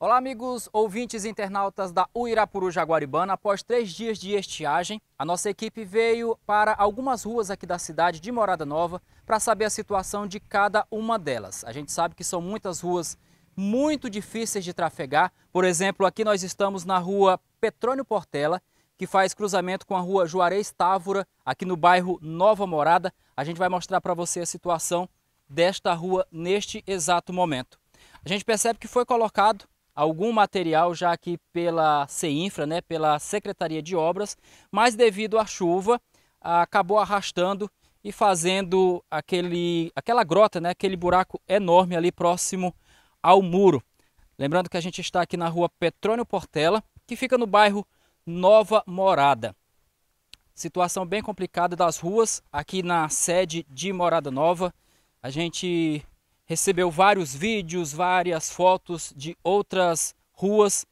Olá, amigos ouvintes internautas da Uirapuru Jaguaribana. Após três dias de estiagem, a nossa equipe veio para algumas ruas aqui da cidade de Morada Nova para saber a situação de cada uma delas. A gente sabe que são muitas ruas muito difíceis de trafegar. Por exemplo, aqui nós estamos na rua Petrônio Portela, que faz cruzamento com a rua Juarez Távora, aqui no bairro Nova Morada. A gente vai mostrar para você a situação desta rua neste exato momento. A gente percebe que foi colocado algum material já aqui pela CEINFRA, né, pela Secretaria de Obras, mas devido à chuva acabou arrastando e fazendo aquele, aquela grota, né, aquele buraco enorme ali próximo ao muro. Lembrando que a gente está aqui na rua Petrônio Portela, que fica no bairro Nova Morada. Situação bem complicada das ruas aqui na sede de Morada Nova. A gente recebeu vários vídeos, várias fotos de outras ruas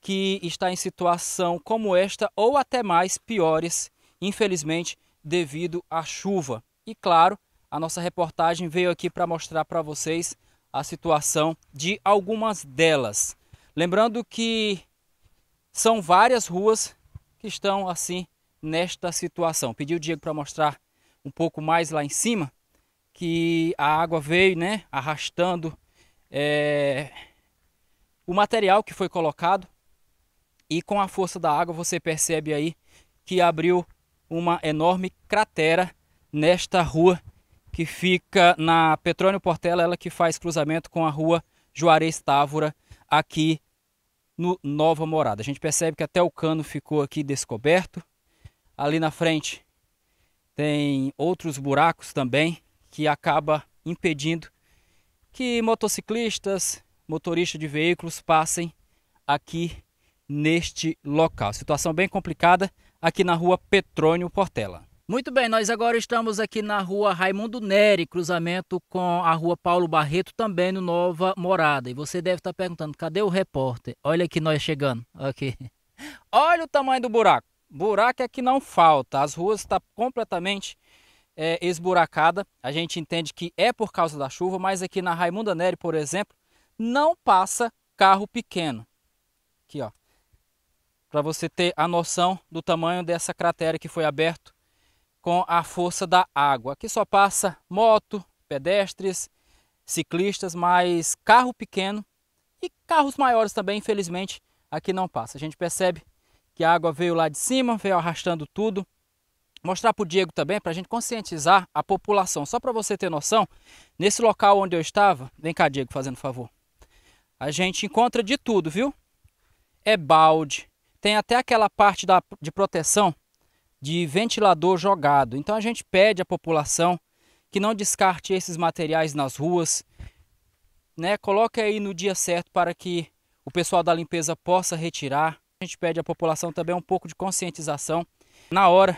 que está em situação como esta ou até mais piores, infelizmente, devido à chuva. E claro, a nossa reportagem veio aqui para mostrar para vocês a situação de algumas delas. Lembrando que são várias ruas que estão assim nesta situação. Pedi o Diego para mostrar um pouco mais lá em cima que a água veio, né, arrastando é, o material que foi colocado e com a força da água você percebe aí que abriu uma enorme cratera nesta rua que fica na Petrônio Portela, ela que faz cruzamento com a rua Juarez Távora aqui no Nova Morada. A gente percebe que até o cano ficou aqui descoberto. Ali na frente tem outros buracos também que acaba impedindo que motociclistas, motoristas de veículos passem aqui neste local. Situação bem complicada aqui na rua Petrônio Portela. Muito bem, nós agora estamos aqui na rua Raimundo Neri, cruzamento com a rua Paulo Barreto, também no Nova Morada. E você deve estar perguntando, cadê o repórter? Olha aqui nós chegando, aqui. Olha o tamanho do buraco. Buraco é que não falta, as ruas estão tá completamente é, esburacada, a gente entende que é por causa da chuva, mas aqui na Raimunda Neri, por exemplo, não passa carro pequeno. Aqui, ó. Para você ter a noção do tamanho dessa cratera que foi aberto com a força da água. Aqui só passa moto, pedestres, ciclistas, mas carro pequeno e carros maiores também, infelizmente, aqui não passa. A gente percebe que a água veio lá de cima, veio arrastando tudo mostrar para o Diego também, para a gente conscientizar a população. Só para você ter noção, nesse local onde eu estava, vem cá, Diego, fazendo favor. A gente encontra de tudo, viu? É balde, tem até aquela parte da, de proteção de ventilador jogado. Então a gente pede à população que não descarte esses materiais nas ruas, né? Coloque aí no dia certo para que o pessoal da limpeza possa retirar. A gente pede à população também um pouco de conscientização na hora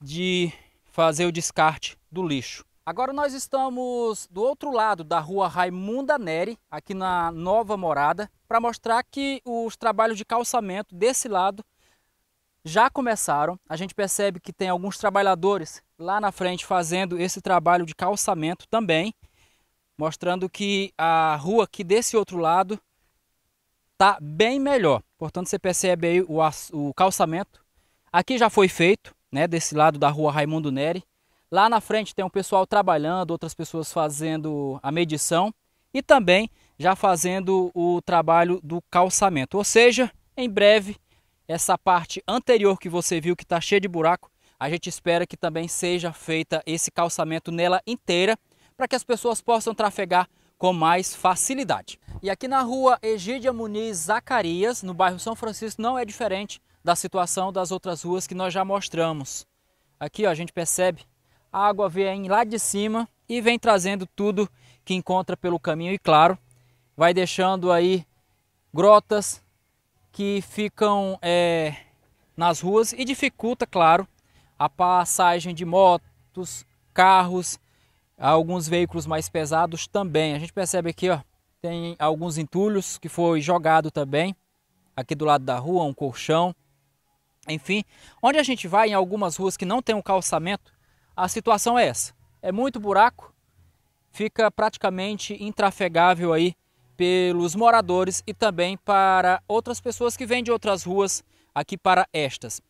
de fazer o descarte do lixo. Agora nós estamos do outro lado da rua Raimunda Neri, aqui na nova morada, para mostrar que os trabalhos de calçamento desse lado já começaram. A gente percebe que tem alguns trabalhadores lá na frente fazendo esse trabalho de calçamento também, mostrando que a rua aqui desse outro lado está bem melhor. Portanto, você percebe aí o, o calçamento. Aqui já foi feito, né, desse lado da rua Raimundo Neri. Lá na frente tem um pessoal trabalhando, outras pessoas fazendo a medição e também já fazendo o trabalho do calçamento. Ou seja, em breve, essa parte anterior que você viu que está cheia de buraco, a gente espera que também seja feita esse calçamento nela inteira para que as pessoas possam trafegar com mais facilidade. E aqui na rua Egídia Muniz Zacarias, no bairro São Francisco, não é diferente da situação das outras ruas que nós já mostramos. Aqui ó, a gente percebe a água vem lá de cima e vem trazendo tudo que encontra pelo caminho e claro, vai deixando aí grotas que ficam é, nas ruas e dificulta, claro, a passagem de motos, carros, alguns veículos mais pesados também. A gente percebe aqui, ó, tem alguns entulhos que foi jogado também aqui do lado da rua, um colchão. Enfim, onde a gente vai em algumas ruas que não tem um calçamento, a situação é essa. É muito buraco, fica praticamente intrafegável aí pelos moradores e também para outras pessoas que vêm de outras ruas aqui para estas.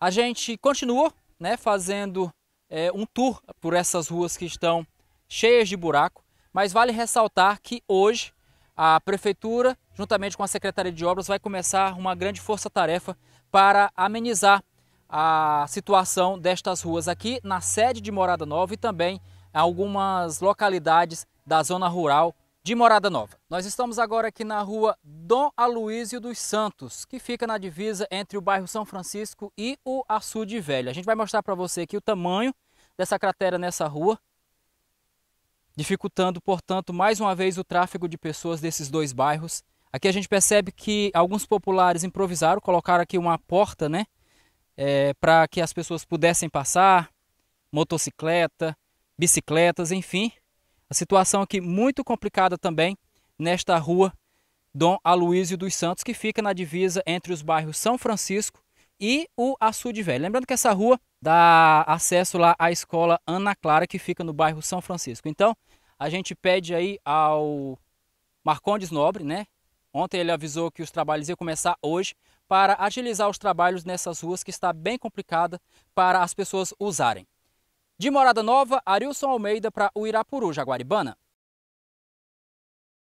A gente continuou né, fazendo é, um tour por essas ruas que estão cheias de buraco, mas vale ressaltar que hoje a prefeitura juntamente com a Secretaria de Obras, vai começar uma grande força-tarefa para amenizar a situação destas ruas aqui na sede de Morada Nova e também algumas localidades da zona rural de Morada Nova. Nós estamos agora aqui na rua Dom Aloísio dos Santos, que fica na divisa entre o bairro São Francisco e o Açude Velho. A gente vai mostrar para você aqui o tamanho dessa cratera nessa rua, dificultando, portanto, mais uma vez o tráfego de pessoas desses dois bairros Aqui a gente percebe que alguns populares improvisaram, colocaram aqui uma porta, né? É, para que as pessoas pudessem passar, motocicleta, bicicletas, enfim. A situação aqui muito complicada também nesta rua Dom Aloísio dos Santos, que fica na divisa entre os bairros São Francisco e o Açude Velho. Lembrando que essa rua dá acesso lá à escola Ana Clara, que fica no bairro São Francisco. Então, a gente pede aí ao Marcondes Nobre, né, Ontem ele avisou que os trabalhos iam começar hoje para agilizar os trabalhos nessas ruas que está bem complicada para as pessoas usarem. De Morada Nova, Arilson Almeida para o Irapuru, Jaguaribana.